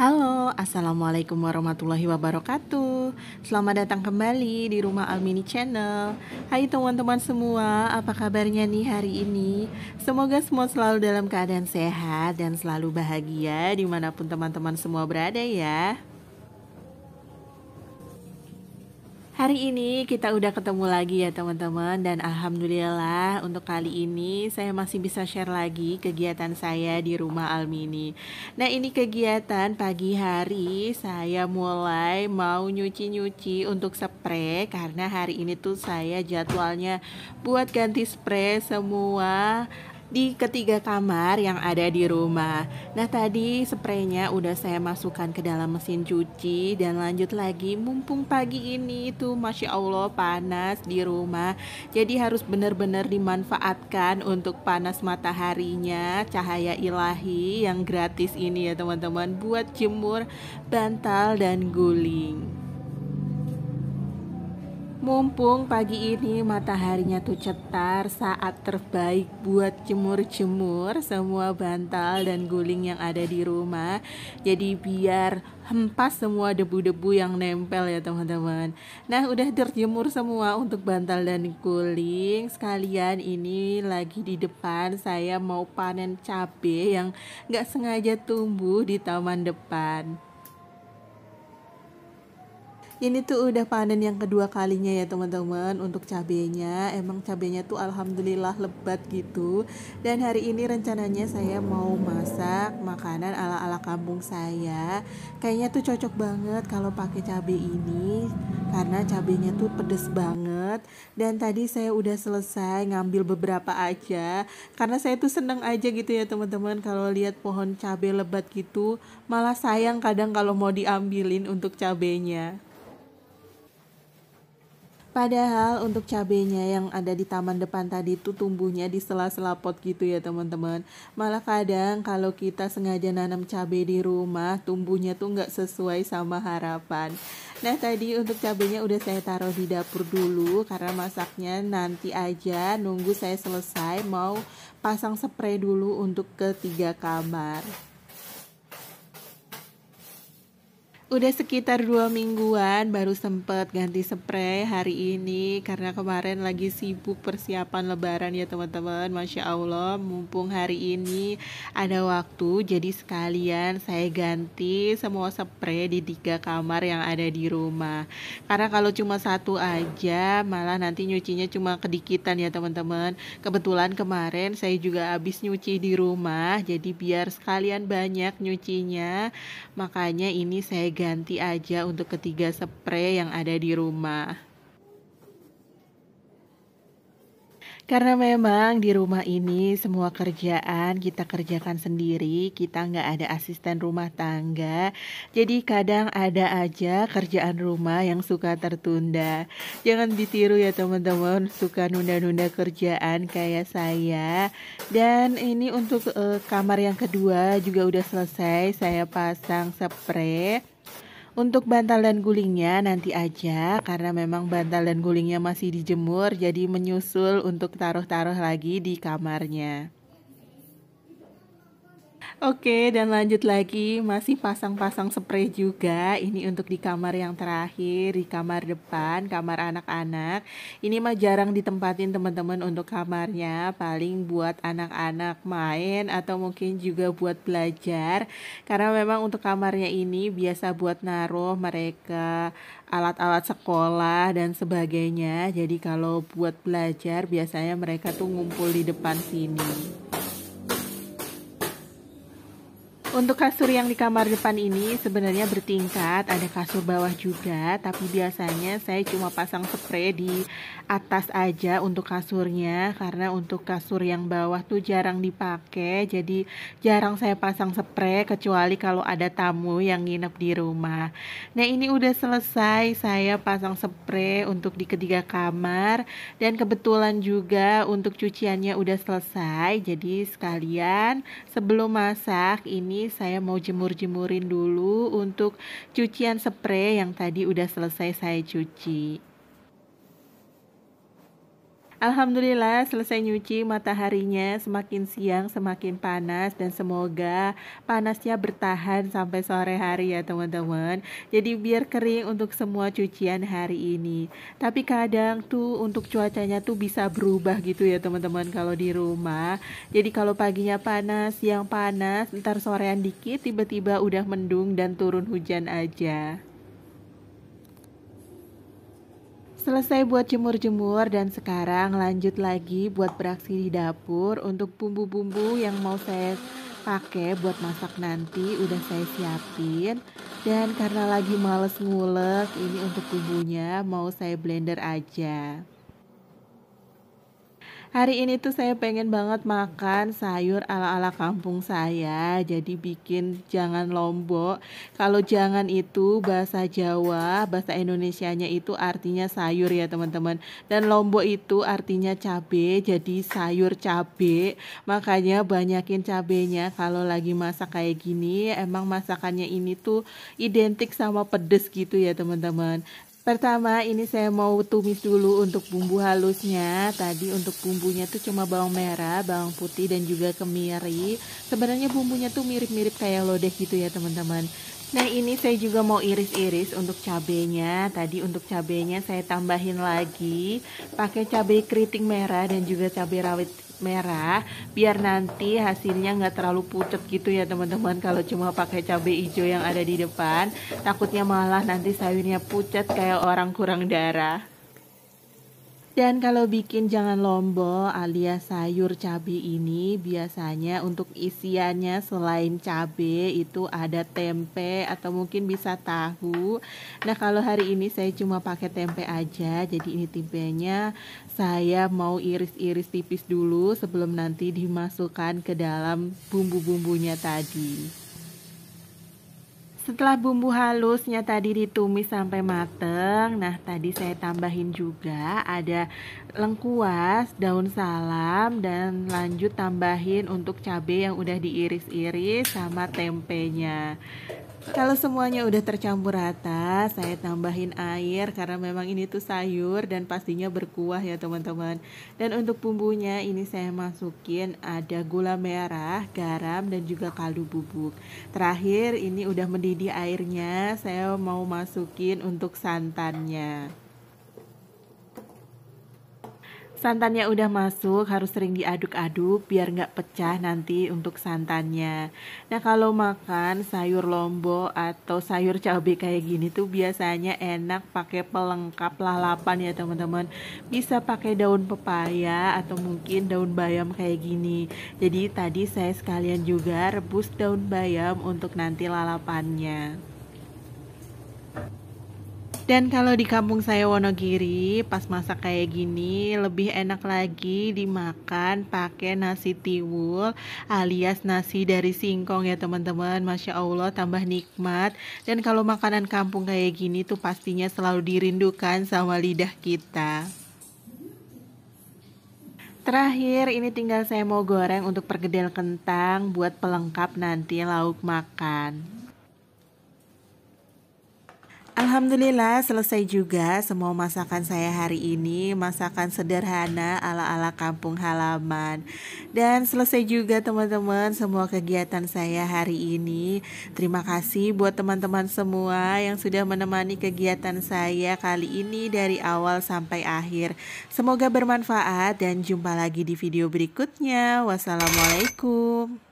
Halo, Assalamualaikum warahmatullahi wabarakatuh Selamat datang kembali di rumah Almini Channel Hai teman-teman semua, apa kabarnya nih hari ini? Semoga semua selalu dalam keadaan sehat dan selalu bahagia dimanapun teman-teman semua berada ya Hari ini kita udah ketemu lagi ya teman-teman dan alhamdulillah untuk kali ini saya masih bisa share lagi kegiatan saya di rumah Almini. Nah, ini kegiatan pagi hari saya mulai mau nyuci-nyuci untuk spray karena hari ini tuh saya jadwalnya buat ganti spray semua di ketiga kamar yang ada di rumah. Nah tadi spraynya udah saya masukkan ke dalam mesin cuci dan lanjut lagi mumpung pagi ini tuh masya Allah panas di rumah. Jadi harus benar-benar dimanfaatkan untuk panas mataharinya, cahaya ilahi yang gratis ini ya teman-teman buat jemur bantal dan guling. Mumpung pagi ini mataharinya tuh cetar, saat terbaik buat jemur-jemur semua bantal dan guling yang ada di rumah. Jadi biar hempas semua debu-debu yang nempel ya teman-teman. Nah udah terjemur semua untuk bantal dan guling. Sekalian ini lagi di depan saya mau panen cabai yang gak sengaja tumbuh di taman depan ini tuh udah panen yang kedua kalinya ya teman-teman untuk cabenya emang cabenya tuh alhamdulillah lebat gitu dan hari ini rencananya saya mau masak makanan ala-ala kampung saya kayaknya tuh cocok banget kalau pakai cabe ini karena cabenya tuh pedes banget dan tadi saya udah selesai ngambil beberapa aja karena saya tuh seneng aja gitu ya teman-teman kalau lihat pohon cabe lebat gitu malah sayang kadang kalau mau diambilin untuk cabenya Padahal untuk cabenya yang ada di taman depan tadi itu tumbuhnya di sela-sela pot gitu ya teman-teman. Malah kadang kalau kita sengaja nanam cabai di rumah, tumbuhnya tuh nggak sesuai sama harapan. Nah tadi untuk cabenya udah saya taruh di dapur dulu karena masaknya nanti aja nunggu saya selesai mau pasang spray dulu untuk ketiga kamar. Udah sekitar dua mingguan baru sempet ganti spray hari ini karena kemarin lagi sibuk persiapan lebaran ya teman-teman. Masya Allah mumpung hari ini ada waktu jadi sekalian saya ganti semua spray di tiga kamar yang ada di rumah. Karena kalau cuma satu aja malah nanti nyucinya cuma kedikitan ya teman-teman. Kebetulan kemarin saya juga habis nyuci di rumah jadi biar sekalian banyak nyucinya makanya ini saya ganti aja untuk ketiga spray yang ada di rumah. Karena memang di rumah ini semua kerjaan kita kerjakan sendiri, kita nggak ada asisten rumah tangga. Jadi kadang ada aja kerjaan rumah yang suka tertunda. Jangan ditiru ya teman-teman, suka nunda-nunda kerjaan kayak saya. Dan ini untuk uh, kamar yang kedua juga udah selesai, saya pasang spray. Untuk bantal dan gulingnya nanti aja karena memang bantal dan gulingnya masih dijemur jadi menyusul untuk taruh-taruh lagi di kamarnya. Oke, dan lanjut lagi masih pasang-pasang spray juga. Ini untuk di kamar yang terakhir, di kamar depan, kamar anak-anak. Ini mah jarang ditempatin teman-teman untuk kamarnya, paling buat anak-anak main atau mungkin juga buat belajar. Karena memang untuk kamarnya ini biasa buat naruh mereka alat-alat sekolah dan sebagainya. Jadi kalau buat belajar biasanya mereka tuh ngumpul di depan sini. Untuk kasur yang di kamar depan ini sebenarnya bertingkat, ada kasur bawah juga, tapi biasanya saya cuma pasang spray di atas aja untuk kasurnya karena untuk kasur yang bawah tuh jarang dipakai, jadi jarang saya pasang spray kecuali kalau ada tamu yang nginep di rumah. Nah, ini udah selesai saya pasang spray untuk di ketiga kamar dan kebetulan juga untuk cuciannya udah selesai. Jadi sekalian sebelum masak ini saya mau jemur-jemurin dulu untuk cucian spray yang tadi udah selesai saya cuci. Alhamdulillah selesai nyuci mataharinya semakin siang semakin panas dan semoga panasnya bertahan sampai sore hari ya teman-teman. Jadi biar kering untuk semua cucian hari ini. Tapi kadang tuh untuk cuacanya tuh bisa berubah gitu ya teman-teman kalau di rumah. Jadi kalau paginya panas, siang panas, ntar sorean dikit tiba-tiba udah mendung dan turun hujan aja. Selesai buat jemur-jemur dan sekarang lanjut lagi buat beraksi di dapur untuk bumbu-bumbu yang mau saya pakai buat masak nanti udah saya siapin dan karena lagi males ngulek ini untuk bumbunya mau saya blender aja. Hari ini tuh saya pengen banget makan sayur ala-ala kampung saya. Jadi bikin jangan lombok. Kalau jangan itu bahasa Jawa, bahasa Indonesia-nya itu artinya sayur ya teman-teman. Dan lombok itu artinya cabe, jadi sayur cabe. Makanya banyakin cabenya kalau lagi masak kayak gini. Emang masakannya ini tuh identik sama pedes gitu ya teman-teman. Pertama ini saya mau tumis dulu untuk bumbu halusnya Tadi untuk bumbunya tuh cuma bawang merah, bawang putih dan juga kemiri Sebenarnya bumbunya tuh mirip-mirip kayak lodeh gitu ya teman-teman Nah ini saya juga mau iris-iris untuk cabenya Tadi untuk cabenya saya tambahin lagi Pakai cabai keriting merah dan juga cabai rawit merah Biar nanti hasilnya nggak terlalu pucat gitu ya teman-teman Kalau cuma pakai cabai hijau yang ada di depan Takutnya malah nanti sayurnya pucat kayak orang kurang darah dan kalau bikin jangan lombo alias sayur cabe ini biasanya untuk isiannya selain cabe itu ada tempe atau mungkin bisa tahu. Nah, kalau hari ini saya cuma pakai tempe aja. Jadi ini tempenya saya mau iris-iris tipis dulu sebelum nanti dimasukkan ke dalam bumbu-bumbunya tadi. Setelah bumbu halusnya tadi ditumis sampai mateng, nah tadi saya tambahin juga ada lengkuas, daun salam, dan lanjut tambahin untuk cabai yang udah diiris-iris sama tempenya. Kalau semuanya udah tercampur rata, saya tambahin air karena memang ini tuh sayur dan pastinya berkuah ya teman-teman. Dan untuk bumbunya ini saya masukin ada gula merah, garam dan juga kaldu bubuk. Terakhir ini udah mendidih airnya, saya mau masukin untuk santannya. Santannya udah masuk, harus sering diaduk-aduk biar nggak pecah nanti untuk santannya. Nah kalau makan sayur lombok atau sayur cabai kayak gini tuh biasanya enak pakai pelengkap lalapan ya teman-teman. Bisa pakai daun pepaya atau mungkin daun bayam kayak gini. Jadi tadi saya sekalian juga rebus daun bayam untuk nanti lalapannya. Dan kalau di kampung saya Wonogiri, pas masak kayak gini lebih enak lagi dimakan pakai nasi tiwul alias nasi dari singkong ya teman-teman. Masya Allah tambah nikmat. Dan kalau makanan kampung kayak gini tuh pastinya selalu dirindukan sama lidah kita. Terakhir ini tinggal saya mau goreng untuk pergedel kentang buat pelengkap nanti lauk makan. Alhamdulillah selesai juga semua masakan saya hari ini Masakan sederhana ala-ala kampung halaman Dan selesai juga teman-teman semua kegiatan saya hari ini Terima kasih buat teman-teman semua yang sudah menemani kegiatan saya kali ini dari awal sampai akhir Semoga bermanfaat dan jumpa lagi di video berikutnya Wassalamualaikum